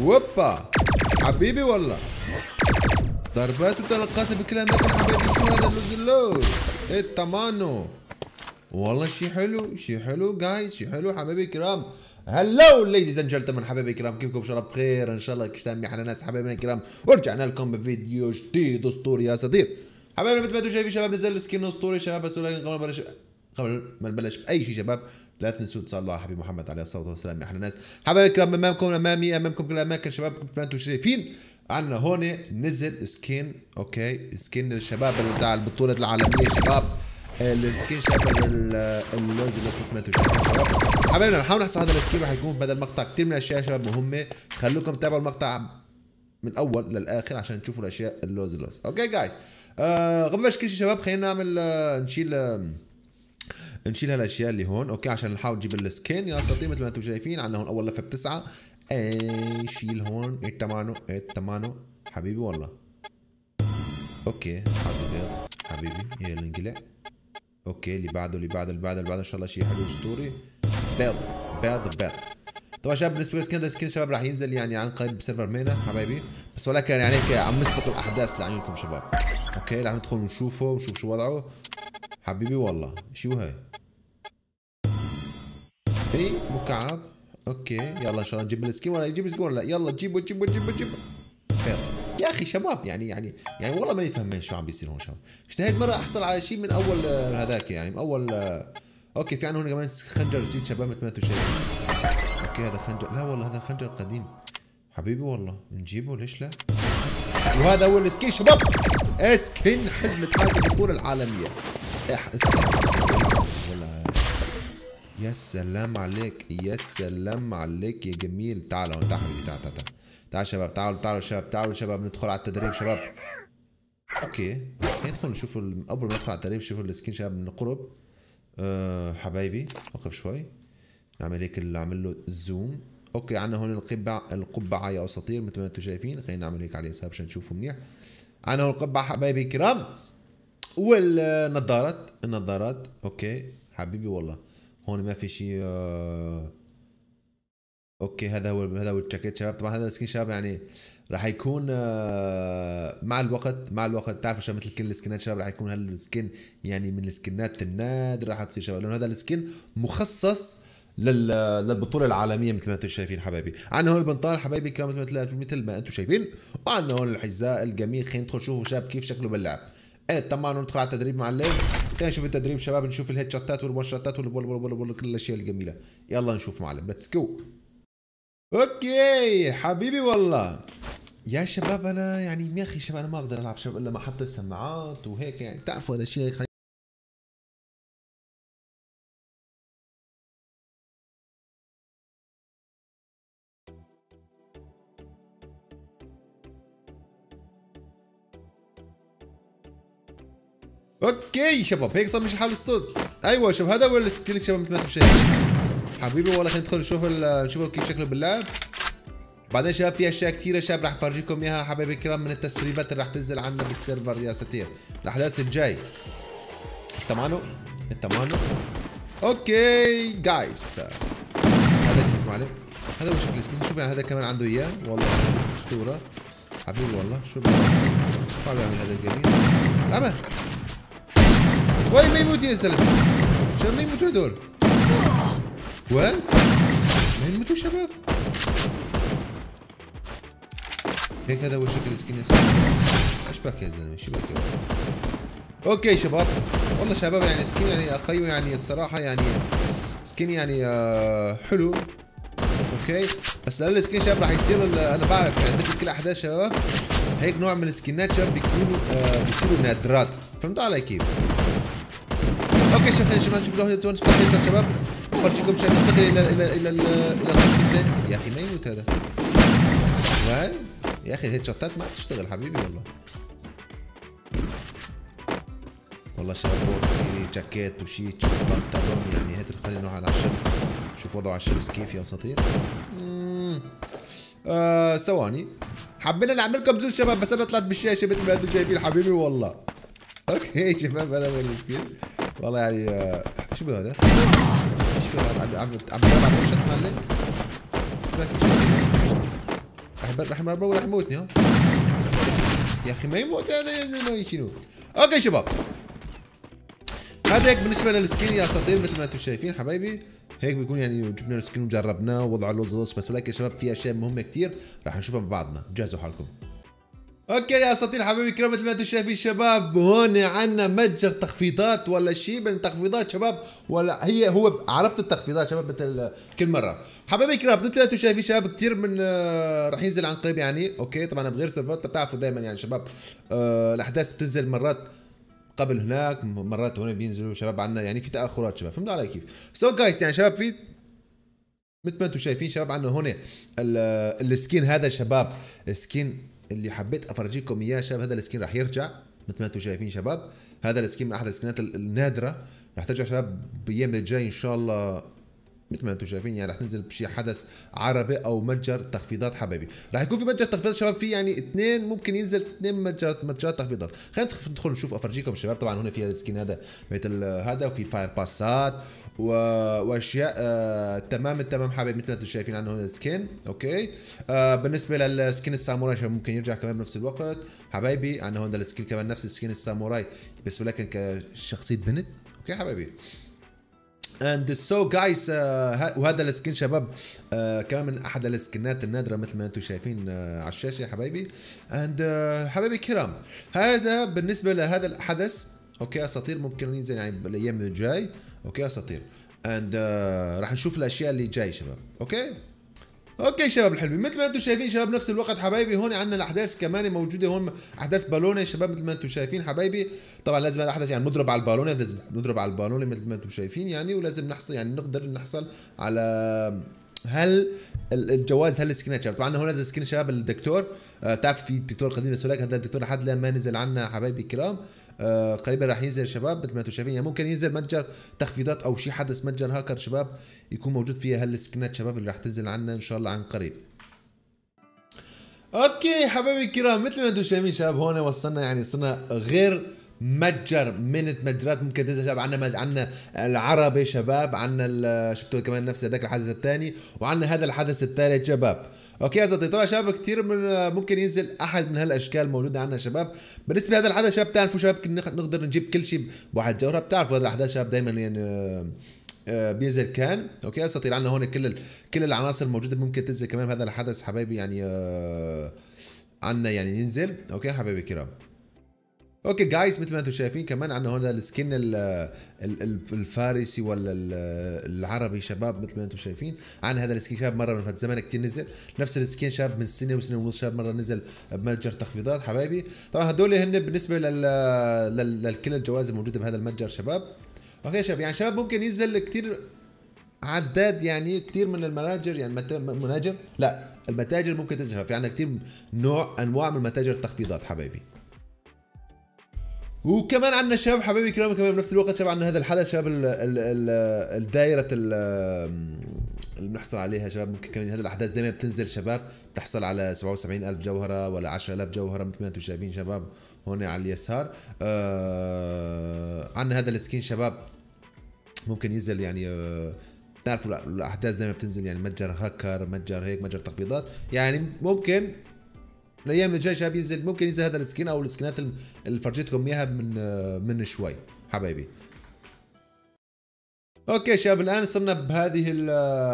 وبا حبيبي والله ضربات وطلقات بكلامك حبيبي شو هذا اللوز اللوز ايه طمانو والله شي حلو شي حلو جايز شي حلو حبيبي الكرام هلو ليديز اند جنتلمان حبايبي الكرام كيفكم ان شاء الله بخير ان شاء الله كشتامي على ناس حبايبنا الكرام ورجعنا لكم بفيديو جديد اسطوري يا صديق حبايبنا مثل ما انتم شايفين شباب نزل سكين اسطوري شباب بس قبل ما قبل ما نبلش باي شيء شباب لا تنسوا ان شاء الله حبيب محمد عليه الصلاه والسلام يا احلى ناس حبايب الكرام امامكم امامي امامكم كل الاماكن شباب ما انتم شايفين عندنا هون نزل سكين اوكي سكين الشباب بتاع البطوله العالميه شباب السكين شباب اللوز اللي ما انتم شباب حبايبنا نحاول نحصل هذا السكين راح يكون بهذا المقطع كثير من الاشياء شباب مهمه خلوكم تتابعوا المقطع من اول للاخر عشان تشوفوا الاشياء اللوز اللوز اوكي جايز آه، قبل ما كل شيء شباب خلينا نعمل آه، نشيل آه نشيل هالاشياء اللي هون اوكي عشان نحاول نجيب السكين يا اساطير مثل ما انتم شايفين عندنا هون اول لفه بتسعه اي شيل هون ايه تمانو ايه تمانو حبيبي والله اوكي حظ حبيبي يلا انقلع اوكي اللي بعده اللي بعده اللي بعده اللي بعده ان شاء الله شيء حلو اسطوري بيض بيض بيض طبعا شباب بالنسبه للسكين السكين شباب راح ينزل يعني عن قريب بسيرفر مينا حبايبي بس ولكن يعني هيك عم نسبق الاحداث لعيونكم شباب اوكي رح ندخل ونشوفه ونشوف شو وضعه حبيبي والله شو هاي اي مكعب اوكي يلا ان شاء الله نجيب السكين ولا نجيب السكين ولا لا يلا جيبوا جيبوا جيبوا جيبوا يا اخي شباب يعني يعني يعني والله ماني فاهمين شو عم بيصير هون شباب اشتهيت مره احصل على شيء من اول آه، هذاك يعني من اول آه، اوكي في عندهم كمان خنجر جديد شباب ما انتم شيء اوكي هذا خنجر لا والله هذا خنجر قديم حبيبي والله نجيبه ليش لا وهذا هو السكين شباب اسكن حزمة حاسب الكورة العالمية اسكن يا سلام عليك يا سلام عليك يا جميل تعالوا تعال تعالوا تعال تعال تعال شباب تعالوا تعالوا شباب تعالوا شباب ندخل على التدريب شباب اوكي ندخل نشوف اول ما ندخل على التدريب شوفوا السكين شباب من قرب أه حبايبي وقف شوي نعمل هيك نعمل له زوم اوكي عندنا هون القبعه القبعه يا اساطير مثل ما انتم شايفين خلينا نعمل هيك على اليسار عشان نشوفه منيح عندنا هون القبعه حبايبي الكرام والنظارات النظارات اوكي حبيبي والله هون ما في شيء آه، اوكي هذا هو هذا هو الجاكيت شباب طبعا هذا السكين شباب يعني راح يكون آه، مع الوقت مع الوقت تعرف شباب مثل كل السكنات شباب راح يكون السكين يعني من السكنات النادره راح تصير شباب لانه هذا السكن مخصص للبطوله العالميه مثل ما انتم شايفين حبايبي عندنا هون البنطال حبايبي كرامه مثل ما انتم شايفين وعندنا هون الحذاء الجميل خلينا ندخل نشوف شباب كيف شكله باللعب ايه طبعا ندخل على التدريب مع الليل خلينا نشوف التدريب شباب نشوف الهيد شوتات والون شوتات كل الاشياء الجميله يلا نشوف معلم ليتس جو اوكي حبيبي والله يا شباب انا يعني يا اخي شباب انا ما اقدر العب شباب الا ما احط السماعات وهيك يعني تعرفوا هذا الشيء اي شباب هيك صار مش حال الصوت ايوه شباب هذا هو السكيل شباب مثل ما انتم شايفين حبيبي والله خلينا ندخل نشوف نشوف كيف شكله باللعب بعدين شباب في اشياء كثيره شباب راح افرجيكم اياها حبايبي الكرام من التسريبات اللي راح تنزل عنا بالسيرفر يا ساتير الاحداث الجاي انت معنا انت معنا اوكي جايز هذا كيف معلم هذا هو شكل السكيل شوف يعني هذا كمان عنده اياه والله اسطوره حبيبي والله شو بعمل هذا الجميل واي ما يموت يا زلمه شباب ما يموتوا هذول وين ما يموتوا شباب هيك هذا هو شكل سكين ايش بك يا زلمه ايش بك اوكي شباب والله شباب يعني سكين يعني اقيم يعني الصراحه يعني سكين يعني آه حلو اوكي بس هل سكين شباب راح يصير انا بعرف يعني مثل كل احداث شباب هيك نوع من السكنات شباب بيكونوا آه بيصيروا نادرات فهمتوا علي كيف اوكي شباب خلينا نجيب له تون شباب نفرجيكم شكل قدري الى الى الى الى القسم الثاني يا اخي ما يموت هذا وين يا اخي هيد شوتات ما بتشتغل حبيبي والله والله شباب روح سيري جاكيت وشيت بنطلون يعني هيد خلينا نروح على الشمس شوف وضعه على الشمس كيف يا اساطير آه ثواني حبينا نعمل لكم زول شباب بس انا طلعت بالشاشه مثل ما انتم شايفين حبيبي والله اوكي شباب هذا هو المسكين والله يعني شو بيه آه، هذا؟ ايش في عم عم عم عم عم عم عم عم عم عم عم عم يا اخي ما يموت هذا ما شنو اوكي شباب هذا هيك بالنسبه للسكين يا اساطير مثل ما انتم شايفين حبايبي هيك بيكون يعني جبنا السكين وجربناه ووضعوا اللوز بس ولكن شباب في اشياء مهمه كثير راح نشوفها ببعضنا جهزوا حالكم اوكي يا اساطير حبايبي الكرام مثل ما انتم شايفين شباب هون عندنا متجر تخفيضات ولا شيء من التخفيضات شباب ولا هي هو عرفت التخفيضات شباب مثل كل مره حبايبي الكرام مثل ما انتم شايفين شباب كثير من آه، راح ينزل عن قريب يعني اوكي طبعا بغير سيرفرات بتعرفوا دائما يعني شباب آه، الاحداث بتنزل مرات قبل هناك مرات هون بينزلوا شباب عندنا يعني في تاخرات شباب فهمتوا علي كيف سو so جايز يعني شباب في مثل ما انتم شايفين شباب عندنا هون السكين هذا شباب سكين اللي حبيت افرجيكم اياه شباب هذا السكين راح يرجع مثل ما انتم شايفين شباب هذا السكين من احد السكنات النادره راح ترجع شباب بالايام الجايه ان شاء الله مثل ما انتم شايفين يعني رح تنزل بشي حدث عربي او متجر تخفيضات حبايبي رح يكون في متجر تخفيضات شباب في يعني اثنين ممكن ينزل اثنين متجر متجرات تخفيضات خلينا ندخل نشوف افرجيكم شباب طبعا هنا في السكين هذا مثل هذا وفي الفاير باسات و... واشياء آه تمام التمام حبايبي مثل ما انتم شايفين عندنا هنا السكين اوكي آه بالنسبه للسكين الساموراي شباب ممكن يرجع كمان بنفس الوقت حبايبي عندنا هون السكين كمان نفس السكين الساموراي بس ولكن كشخصيه بنت اوكي حبايبي اند سو جايز وهذا السكن شباب uh, كمان من احد السكنات النادره مثل ما انتم شايفين uh, على الشاشه يا حبايبي اند uh, حبايبي الكرام هذا بالنسبه لهذا الحدث اوكي اساطير ممكن ينزل يعني بالايام الجاي اوكي اساطير اند uh, راح نشوف الاشياء اللي جاي شباب اوكي okay? اوكي شباب الحلوين مثل ما انتم شايفين شباب نفس الوقت حبايبي هون عندنا الاحداث كمان موجوده هون احداث بالونه شباب مثل ما انتم شايفين حبايبي طبعا لازم الاحداث يعني نضرب على البالونه لازم نضرب على البالونه مثل ما انتم شايفين يعني ولازم نحصل يعني نقدر نحصل على هل الجواز هل السكنات شباب طبعا هو نزل سكن شباب الدكتور بتعرف آه، تعرف في دكتور قديم بس هذا الدكتور لحد الان ما نزل عنا حبايبي الكرام آه، قريبا راح ينزل شباب مثل ما انتم شايفين يعني ممكن ينزل متجر تخفيضات او شيء حدث متجر هاكر شباب يكون موجود فيها هالسكنات شباب اللي راح تنزل عنا ان شاء الله عن قريب اوكي حبايبي الكرام مثل ما انتم شايفين شباب هون وصلنا يعني صرنا غير متجر من المتجرات ممكن تنزل شباب عندنا عندنا العربي شباب عندنا شفتوا كمان نفس هذاك الحدث الثاني وعندنا هذا الحدث الثالث شباب اوكي يا صديقي طبعا شباب كثير من ممكن ينزل احد من هالاشكال موجوده عندنا شباب بالنسبه لهذا الحدث شباب بتعرفوا شباب نقدر نجيب كل شيء بواحد جوهره بتعرفوا هذا الحدث شباب دائما يعني آه، آه، بينزل كان اوكي اساطير عندنا هون كل كل العناصر الموجوده ممكن تنزل كمان بهذا الحدث حبايبي يعني آه، عندنا يعني ينزل اوكي حبايبي كرام اوكي جايز مثل ما انتم شايفين كمان عندنا هون السكن الفارسي ولا العربي شباب مثل ما انتم شايفين عن هذا السكين شاب مره من زمان كثير نزل نفس السكين شاب من سنه وسنه ونص شاب مره نزل بمتجر تخفيضات حبايبي طبعا هدول هن بالنسبه لل لكل الجوائز الموجوده بهذا المتجر شباب اوكي شباب يعني شباب ممكن ينزل كثير عداد يعني كثير من المناجر يعني مناجر لا المتاجر ممكن تنزل في يعني عندنا كثير نوع انواع من متاجر التخفيضات حبايبي وكمان عندنا شباب حبايبي كلامي كمان بنفس الوقت شباب عندنا هذا الحدث شباب الـ الـ الـ الدائرة الـ اللي بنحصل عليها شباب ممكن كمان هذه الاحداث دائما بتنزل شباب بتحصل على 77000 جوهره ولا 10000 جوهره مثل ما انتم شايفين شباب هون على اليسار آه عندنا هذا السكين شباب ممكن ينزل يعني آه تعرفوا الاحداث دائما بتنزل يعني متجر هاكر متجر هيك متجر تخفيضات يعني ممكن الايام الجايه شباب ينزل ممكن ينزل هذا السكين او السكنات اللي فرجيتكم اياها من من شوي حبايبي اوكي شباب الان صرنا بهذه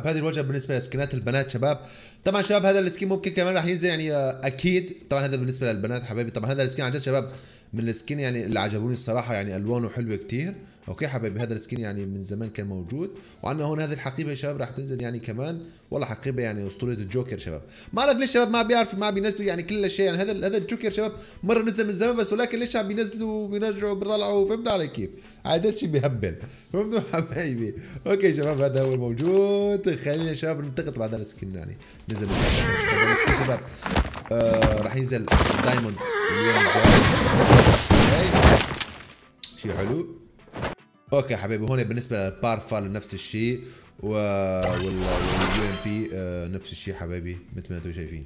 بهذه الوجهه بالنسبه لسكنات البنات شباب طبعا شباب هذا السكين ممكن كمان راح ينزل يعني آه، اكيد طبعا هذا بالنسبه للبنات حبايبي طبعا هذا السكين عن جد شباب من السكين يعني اللي عجبوني الصراحه يعني الوانه حلوه كتير اوكي حبايبي هذا السكين يعني من زمان كان موجود وعندنا هون هذه الحقيبه يا شباب راح تنزل يعني كمان والله حقيبه يعني اسطوره الجوكر شباب ما اعرف ليش شباب ما بيعرفوا ما بينزلوا يعني كل شيء يعني هذا هذا الجوكر شباب مره نزل من زمان بس ولكن ليش عم بينزلوا وبيرجعوا بيطلعوا فهمت علي كيف عادة شيء بيهبل فهمتوا حبايبي اوكي شباب هذا هو موجود خلينا شباب نلتقط بعد السكين يعني نزل السكين شباب آه راح ينزل دايموند اليوم جاي شيء حلو اوكي حبايبي هون بالنسبه للبارفال نفس الشيء و واليو ام آه، بي نفس الشيء حبايبي مثل ما انتم شايفين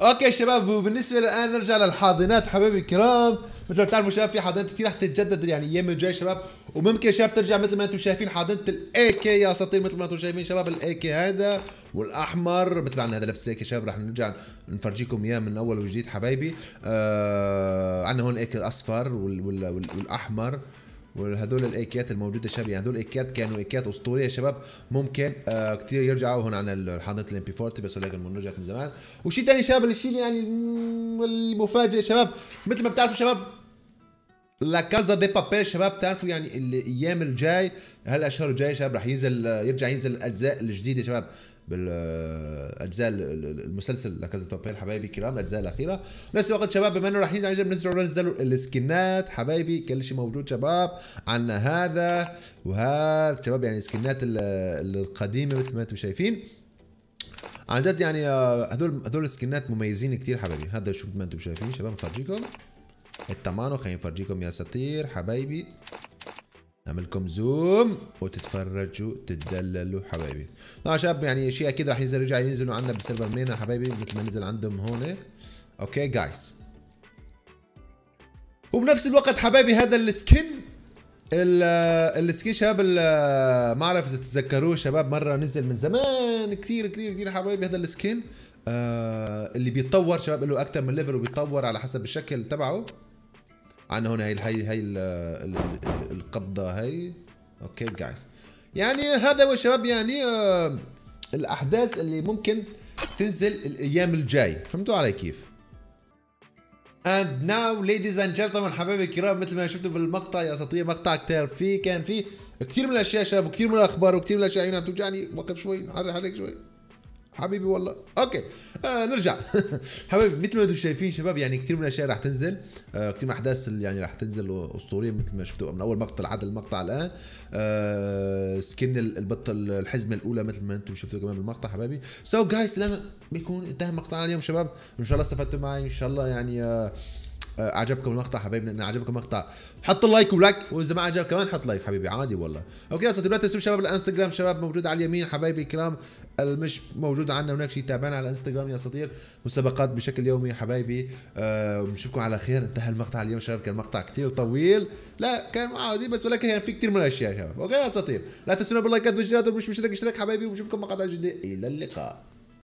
اوكي شباب وبالنسبه الان نرجع للحاضنات حبايبي الكرام مثل ما بتعرفوا شباب في حاضنات كثير رح تتجدد يعني الايام الجايه شباب وممكن شباب ترجع مثل ما انتم شايفين حاضنه الاي كي يا اساطير مثل ما انتم شايفين شباب الاي كي هذا والاحمر مثل ما عندنا هذا نفس الاي كي شباب رح نرجع نفرجيكم اياه من اول وجديد حبايبي آه عندنا هون اي كي الاصفر وال وال وال والاحمر وهذول الايكيات الموجوده شباب يعني هذول الايكيات كانوا ايكيات اسطوريه شباب ممكن آه كثير يرجعوا هون عن حاضنه الام بي 40 بس ولكن رجعت من زمان وشيء ثاني شباب الشيء يعني المفاجئ شباب مثل ما بتعرفوا شباب لا كازا دي بابيل شباب تعرفوا يعني الايام الجاي هلا الشهر الجاي شباب راح ينزل يرجع ينزل الاجزاء الجديده شباب بالاجزاء المسلسل لا كازا دي بابيل حبايبي الكرام الاجزاء الاخيره نفس الوقت شباب بما انه راح ينزل نزلوا نزلوا السكنات حبايبي كل شيء موجود شباب عندنا هذا وهذا شباب يعني السكنات القديمه مثل ما انتم شايفين عن جد يعني آه، هذول هذول السكنات مميزين كثير حبايبي هذا شو ما انتم شايفين شباب مفرجيكم التمانو خلينا نفرجيكم يا سطير حبايبي نعملكم زوم وتتفرجوا تتدللوا حبايبي طبعا نعم، شباب يعني شيء اكيد راح ينزل رجع ينزلوا عندنا بسيرفر مينا حبايبي مثل ما نزل عندهم هون اوكي جايز وبنفس الوقت حبايبي هذا السكن السكين شباب ما اعرف اذا تتذكروه شباب مره نزل من زمان كثير كثير كثير حبايبي هذا السكين آه اللي بيتطور شباب له اكثر من ليفل وبيتطور على حسب الشكل تبعه عندنا هنا هي هي هي القبضه هي اوكي جايز يعني هذا هو شباب يعني آه، الاحداث اللي ممكن تنزل الايام الجاي فهمتوا علي كيف اند ناو ليديز اند جنتلمان حبايبي الكرام مثل ما شفتوا بالمقطع يا اساطير مقطع كتير فيه كان فيه كثير من الاشياء شباب وكثير من الاخبار وكثير من الاشياء يعني وقف شوي حرك عليك شوي حبيبي والله اوكي آه نرجع حبيبي مثل ما انتم شايفين شباب يعني كثير من الاشياء راح تنزل آه كثير من الاحداث اللي يعني راح تنزل اسطوريه مثل ما شفتوا من اول مقطع لحد المقطع الان آه سكن البطه الحزمه الاولى مثل ما انتم شفتوا كمان بالمقطع حبايبي سو جايز لنا بيكون انتهى مقطعنا اليوم شباب ان شاء الله استفدتوا معي ان شاء الله يعني آه اعجبكم آه، المقطع حبايبنا ان عجبكم المقطع حط اللايك ولايك واذا ما عجبك كمان حط لايك حبيبي عادي والله اوكي يا اساتذه لا تنسوا شباب الانستغرام شباب موجود على اليمين حبايبي الكرام المش موجود عندنا هناك شيء تابعنا على الانستغرام يا اساطير مسابقات بشكل يومي حبايبي بنشوفكم أه على خير انتهى المقطع اليوم شباب كان مقطع كثير طويل لا كان عادي بس ولكن كان في كثير من الاشياء شباب اوكي يا اساطير لا تنسونا باللايكات والاشتراك مش مشترك اشتراك حبايبي وبنشوفكم مقاطع جديده الى اللقاء